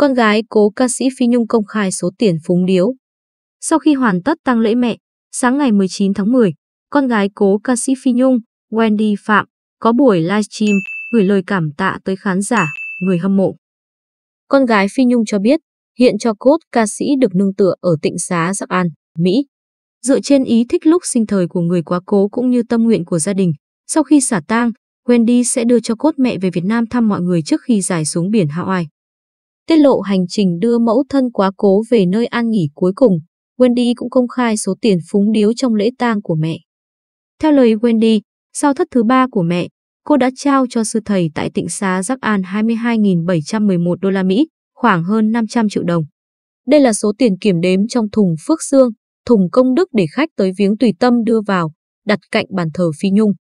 con gái cố ca sĩ Phi Nhung công khai số tiền phúng điếu. Sau khi hoàn tất tang lễ mẹ, sáng ngày 19 tháng 10, con gái cố ca sĩ Phi Nhung, Wendy Phạm, có buổi livestream gửi lời cảm tạ tới khán giả, người hâm mộ. Con gái Phi Nhung cho biết, hiện cho cốt ca sĩ được nương tựa ở tịnh xá Giáp An, Mỹ. Dựa trên ý thích lúc sinh thời của người quá cố cũng như tâm nguyện của gia đình, sau khi xả tang, Wendy sẽ đưa cho cốt mẹ về Việt Nam thăm mọi người trước khi giải xuống biển Hawaii. Tiết lộ hành trình đưa mẫu thân quá cố về nơi an nghỉ cuối cùng, Wendy cũng công khai số tiền phúng điếu trong lễ tang của mẹ. Theo lời Wendy, sau thất thứ ba của mẹ, cô đã trao cho sư thầy tại tịnh xá Giác An 22.711 đô la Mỹ, khoảng hơn 500 triệu đồng. Đây là số tiền kiểm đếm trong thùng phước xương, thùng công đức để khách tới viếng tùy tâm đưa vào, đặt cạnh bàn thờ Phi Nhung.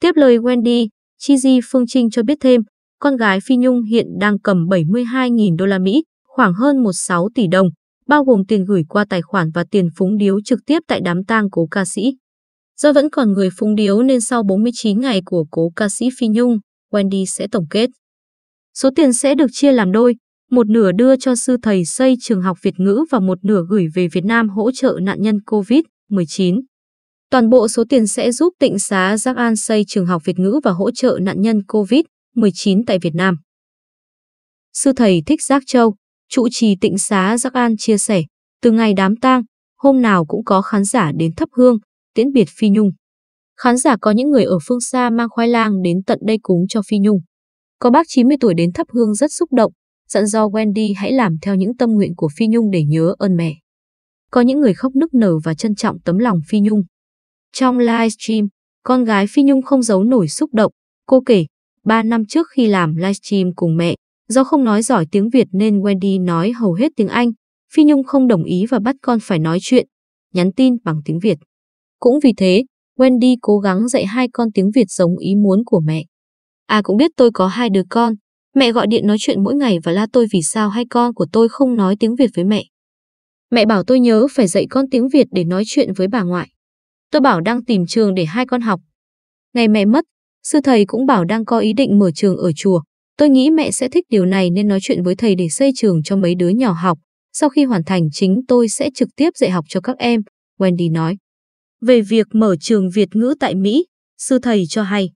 Tiếp lời Wendy, Chi Di Phương Trinh cho biết thêm, con gái Phi Nhung hiện đang cầm 72.000 đô la Mỹ, khoảng hơn 16 tỷ đồng, bao gồm tiền gửi qua tài khoản và tiền phúng điếu trực tiếp tại đám tang cố ca sĩ. Do vẫn còn người phúng điếu nên sau 49 ngày của cố ca sĩ Phi Nhung, Wendy sẽ tổng kết. Số tiền sẽ được chia làm đôi, một nửa đưa cho sư thầy xây trường học Việt ngữ và một nửa gửi về Việt Nam hỗ trợ nạn nhân COVID-19. Toàn bộ số tiền sẽ giúp tịnh xá Giác An xây trường học Việt ngữ và hỗ trợ nạn nhân COVID 19 tại Việt Nam. Sư thầy Thích Giác Châu, trụ trì tịnh xá Giác An chia sẻ, từ ngày đám tang, hôm nào cũng có khán giả đến thắp hương, tiễn biệt Phi Nhung. Khán giả có những người ở phương xa mang khoai lang đến tận đây cúng cho Phi Nhung. Có bác 90 tuổi đến thắp hương rất xúc động, dặn do Wendy hãy làm theo những tâm nguyện của Phi Nhung để nhớ ơn mẹ. Có những người khóc nức nở và trân trọng tấm lòng Phi Nhung. Trong livestream, con gái Phi Nhung không giấu nổi xúc động, cô kể, 3 năm trước khi làm livestream cùng mẹ, do không nói giỏi tiếng Việt nên Wendy nói hầu hết tiếng Anh, Phi Nhung không đồng ý và bắt con phải nói chuyện, nhắn tin bằng tiếng Việt. Cũng vì thế, Wendy cố gắng dạy hai con tiếng Việt giống ý muốn của mẹ. À cũng biết tôi có hai đứa con, mẹ gọi điện nói chuyện mỗi ngày và la tôi vì sao hai con của tôi không nói tiếng Việt với mẹ. Mẹ bảo tôi nhớ phải dạy con tiếng Việt để nói chuyện với bà ngoại. Tôi bảo đang tìm trường để hai con học. Ngày mẹ mất, Sư thầy cũng bảo đang có ý định mở trường ở chùa. Tôi nghĩ mẹ sẽ thích điều này nên nói chuyện với thầy để xây trường cho mấy đứa nhỏ học. Sau khi hoàn thành chính tôi sẽ trực tiếp dạy học cho các em, Wendy nói. Về việc mở trường Việt ngữ tại Mỹ, sư thầy cho hay.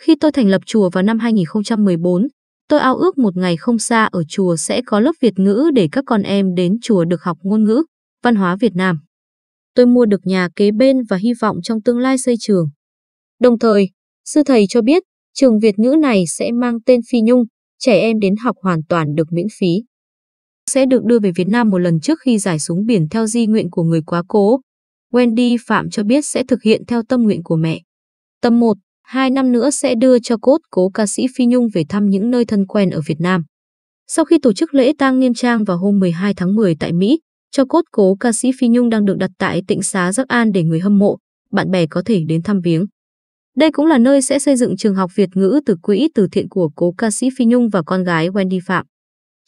Khi tôi thành lập chùa vào năm 2014, tôi ao ước một ngày không xa ở chùa sẽ có lớp Việt ngữ để các con em đến chùa được học ngôn ngữ, văn hóa Việt Nam. Tôi mua được nhà kế bên và hy vọng trong tương lai xây trường. Đồng thời, Sư thầy cho biết, trường Việt ngữ này sẽ mang tên Phi Nhung, trẻ em đến học hoàn toàn được miễn phí. Sẽ được đưa về Việt Nam một lần trước khi giải súng biển theo di nguyện của người quá cố. Wendy Phạm cho biết sẽ thực hiện theo tâm nguyện của mẹ. Tâm 1, 2 năm nữa sẽ đưa cho cốt cố ca sĩ Phi Nhung về thăm những nơi thân quen ở Việt Nam. Sau khi tổ chức lễ tang nghiêm trang vào hôm 12 tháng 10 tại Mỹ, cho cốt cố ca sĩ Phi Nhung đang được đặt tại tỉnh xá Giác An để người hâm mộ, bạn bè có thể đến thăm viếng. Đây cũng là nơi sẽ xây dựng trường học Việt ngữ từ quỹ từ thiện của cố ca sĩ Phi Nhung và con gái Wendy Phạm.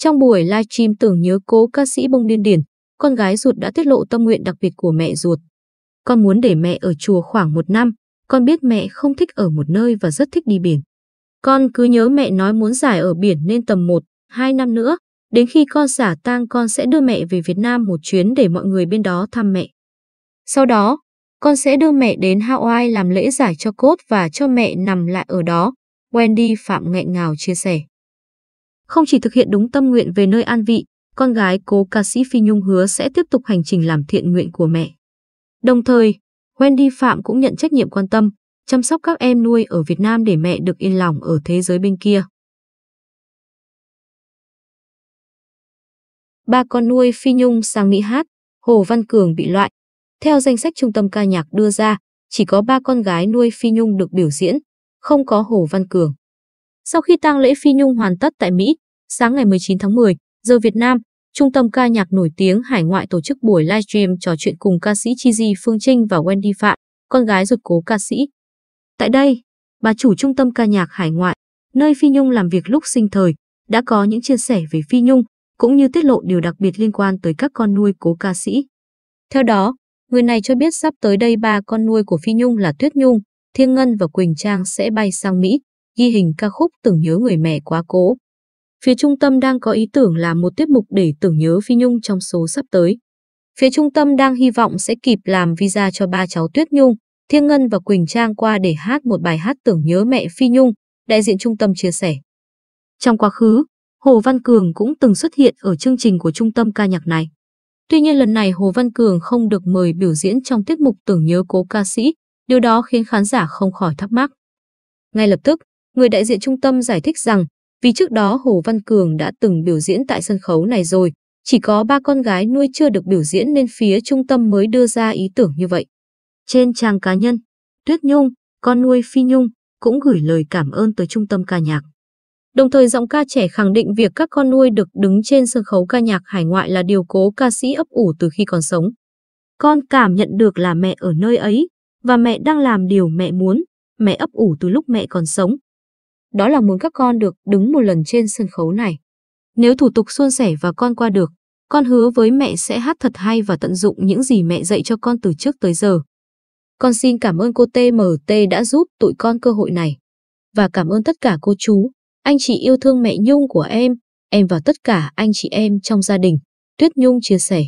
Trong buổi livestream tưởng nhớ cố ca sĩ Bông Điên Điển, con gái ruột đã tiết lộ tâm nguyện đặc biệt của mẹ ruột. Con muốn để mẹ ở chùa khoảng một năm, con biết mẹ không thích ở một nơi và rất thích đi biển. Con cứ nhớ mẹ nói muốn giải ở biển nên tầm 1, 2 năm nữa, đến khi con xả tang con sẽ đưa mẹ về Việt Nam một chuyến để mọi người bên đó thăm mẹ. Sau đó, con sẽ đưa mẹ đến Hawaii làm lễ giải cho cốt và cho mẹ nằm lại ở đó, Wendy Phạm nghẹn ngào chia sẻ. Không chỉ thực hiện đúng tâm nguyện về nơi an vị, con gái cố ca sĩ Phi Nhung hứa sẽ tiếp tục hành trình làm thiện nguyện của mẹ. Đồng thời, Wendy Phạm cũng nhận trách nhiệm quan tâm, chăm sóc các em nuôi ở Việt Nam để mẹ được yên lòng ở thế giới bên kia. Ba con nuôi Phi Nhung sang Mỹ hát, Hồ Văn Cường bị loại, theo danh sách trung tâm ca nhạc đưa ra, chỉ có ba con gái nuôi Phi Nhung được biểu diễn, không có Hồ Văn Cường. Sau khi tang lễ Phi Nhung hoàn tất tại Mỹ, sáng ngày 19 tháng 10, giờ Việt Nam, trung tâm ca nhạc nổi tiếng hải ngoại tổ chức buổi livestream trò chuyện cùng ca sĩ Chi Di Phương Trinh và Wendy Phạm, con gái ruột cố ca sĩ. Tại đây, bà chủ trung tâm ca nhạc hải ngoại, nơi Phi Nhung làm việc lúc sinh thời, đã có những chia sẻ về Phi Nhung, cũng như tiết lộ điều đặc biệt liên quan tới các con nuôi cố ca sĩ. Theo đó, Người này cho biết sắp tới đây ba con nuôi của Phi Nhung là Tuyết Nhung, Thiên Ngân và Quỳnh Trang sẽ bay sang Mỹ, ghi hình ca khúc Tưởng nhớ người mẹ quá cố. Phía trung tâm đang có ý tưởng làm một tiết mục để tưởng nhớ Phi Nhung trong số sắp tới. Phía trung tâm đang hy vọng sẽ kịp làm visa cho ba cháu Tuyết Nhung, Thiên Ngân và Quỳnh Trang qua để hát một bài hát tưởng nhớ mẹ Phi Nhung, đại diện trung tâm chia sẻ. Trong quá khứ, Hồ Văn Cường cũng từng xuất hiện ở chương trình của trung tâm ca nhạc này. Tuy nhiên lần này Hồ Văn Cường không được mời biểu diễn trong tiết mục tưởng nhớ cố ca sĩ, điều đó khiến khán giả không khỏi thắc mắc. Ngay lập tức, người đại diện trung tâm giải thích rằng vì trước đó Hồ Văn Cường đã từng biểu diễn tại sân khấu này rồi, chỉ có ba con gái nuôi chưa được biểu diễn nên phía trung tâm mới đưa ra ý tưởng như vậy. Trên trang cá nhân, Tuyết Nhung, con nuôi Phi Nhung cũng gửi lời cảm ơn tới trung tâm ca nhạc. Đồng thời giọng ca trẻ khẳng định việc các con nuôi được đứng trên sân khấu ca nhạc hải ngoại là điều cố ca sĩ ấp ủ từ khi còn sống. Con cảm nhận được là mẹ ở nơi ấy và mẹ đang làm điều mẹ muốn, mẹ ấp ủ từ lúc mẹ còn sống. Đó là muốn các con được đứng một lần trên sân khấu này. Nếu thủ tục suôn sẻ và con qua được, con hứa với mẹ sẽ hát thật hay và tận dụng những gì mẹ dạy cho con từ trước tới giờ. Con xin cảm ơn cô TMT đã giúp tụi con cơ hội này. Và cảm ơn tất cả cô chú, anh chị yêu thương mẹ Nhung của em, em và tất cả anh chị em trong gia đình, Tuyết Nhung chia sẻ.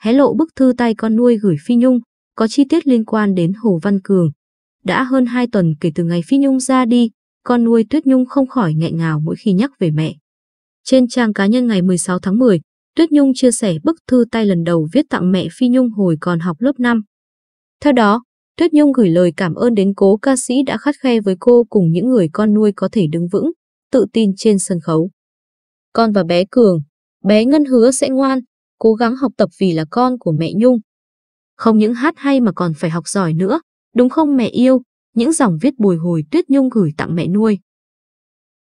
Hé lộ bức thư tay con nuôi gửi Phi Nhung, có chi tiết liên quan đến Hồ Văn Cường. Đã hơn 2 tuần kể từ ngày Phi Nhung ra đi, con nuôi Tuyết Nhung không khỏi nghẹn ngào mỗi khi nhắc về mẹ. Trên trang cá nhân ngày 16 tháng 10, Tuyết Nhung chia sẻ bức thư tay lần đầu viết tặng mẹ Phi Nhung hồi còn học lớp 5. Theo đó, Tuyết Nhung gửi lời cảm ơn đến cố ca sĩ đã khắt khe với cô cùng những người con nuôi có thể đứng vững, tự tin trên sân khấu. Con và bé Cường, bé Ngân hứa sẽ ngoan, cố gắng học tập vì là con của mẹ Nhung. Không những hát hay mà còn phải học giỏi nữa, đúng không mẹ yêu? Những dòng viết bồi hồi Tuyết Nhung gửi tặng mẹ nuôi.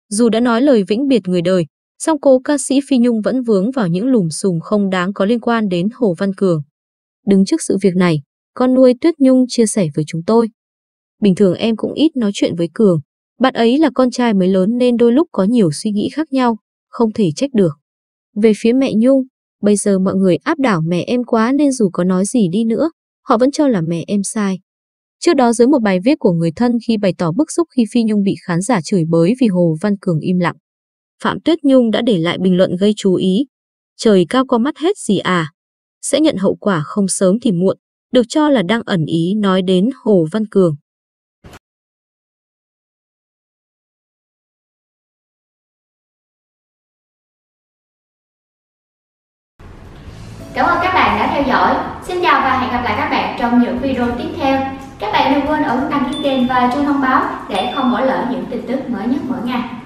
Dù đã nói lời vĩnh biệt người đời, song cố ca sĩ Phi Nhung vẫn vướng vào những lùm xùm không đáng có liên quan đến Hồ Văn Cường. Đứng trước sự việc này, con nuôi Tuyết Nhung chia sẻ với chúng tôi. Bình thường em cũng ít nói chuyện với Cường, bạn ấy là con trai mới lớn nên đôi lúc có nhiều suy nghĩ khác nhau, không thể trách được. Về phía mẹ Nhung, bây giờ mọi người áp đảo mẹ em quá nên dù có nói gì đi nữa, họ vẫn cho là mẹ em sai. Trước đó dưới một bài viết của người thân khi bày tỏ bức xúc khi Phi Nhung bị khán giả chửi bới vì Hồ Văn Cường im lặng. Phạm Tuyết Nhung đã để lại bình luận gây chú ý. Trời cao có mắt hết gì à? Sẽ nhận hậu quả không sớm thì muộn được cho là đang ẩn ý nói đến Hồ Văn Cường. Cảm ơn các bạn đã theo dõi. Xin chào và hẹn gặp lại các bạn trong những video tiếp theo. Các bạn đừng quên ấn đăng ký kênh và chuông thông báo để không bỏ lỡ những tin tức mới nhất mỗi ngày.